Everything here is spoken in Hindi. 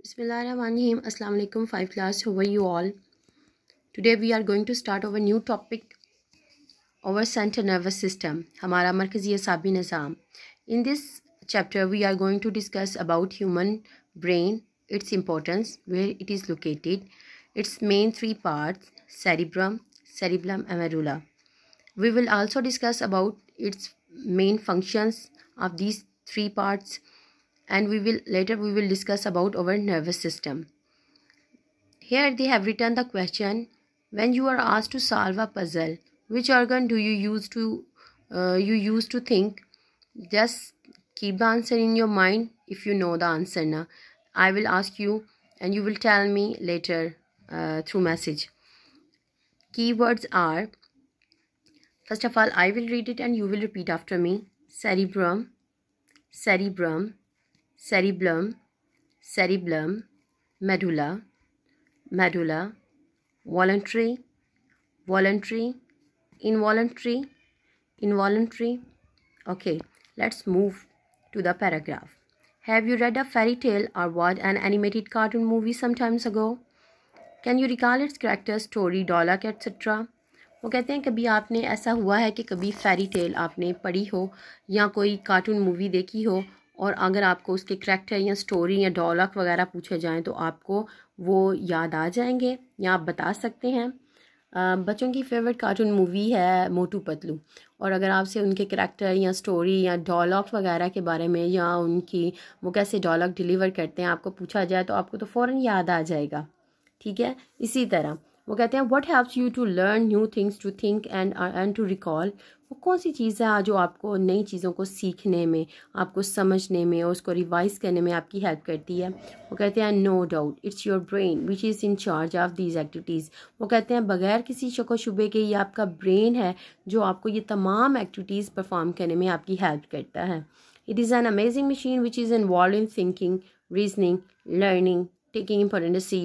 Bismillahirrahmanirrahim. Assalamu alaikum 5 class. How are you all? Today we are going to start our new topic our central nervous system, हमारा मरकजी असाबी निज़ाम. In this chapter we are going to discuss about human brain, its importance, where it is located, its main three parts, cerebrum, cerebellum and medulla. We will also discuss about its main functions of these three parts and we will later we will discuss about our nervous system here they have written the question when you are asked to solve a puzzle which organ do you use to uh, you use to think just keep the answer in your mind if you know the answer now i will ask you and you will tell me later uh, through message keywords are first of all i will read it and you will repeat after me cerebrum cerebrum cerebellum, cerebellum, medulla, medulla, voluntary, voluntary, involuntary, involuntary. Okay, let's move to the paragraph. Have you read a fairy tale or what an animated cartoon movie some times ago? Can you recall its character story dialogue etcetera वो कहते हैं कभी आपने ऐसा हुआ है कि कभी फेरी टेल आपने पढ़ी हो या कोई कार्टून मूवी देखी हो और अगर आपको उसके करैक्टर या स्टोरी या डॉलॉग वगैरह पूछे जाएँ तो आपको वो याद आ जाएंगे या आप बता सकते हैं बच्चों की फेवरेट कार्टून मूवी है मोटू पतलू और अगर आपसे उनके करैक्टर या स्टोरी या डॉलॉग वगैरह के बारे में या उनकी वो कैसे डॉलॉग डिलीवर करते हैं आपको पूछा जाए तो आपको तो फ़ौर याद आ जाएगा ठीक है इसी तरह वो कहते हैं what helps you to learn new things to think and and to recall कौन सी चीज़ है जो आपको नई चीज़ों को सीखने में आपको समझने में और उसको रिवाइज करने में आपकी हेल्प करती है वो कहते हैं no doubt it's your brain which is in charge of these activities वो कहते हैं बगैर किसी शको शुबे के ये आपका ब्रेन है जो आपको ये तमाम एक्टिविटीज़ परफॉर्म करने में आपकी हेल्प करता है it is an amazing machine which is involve in thinking reasoning learning taking important C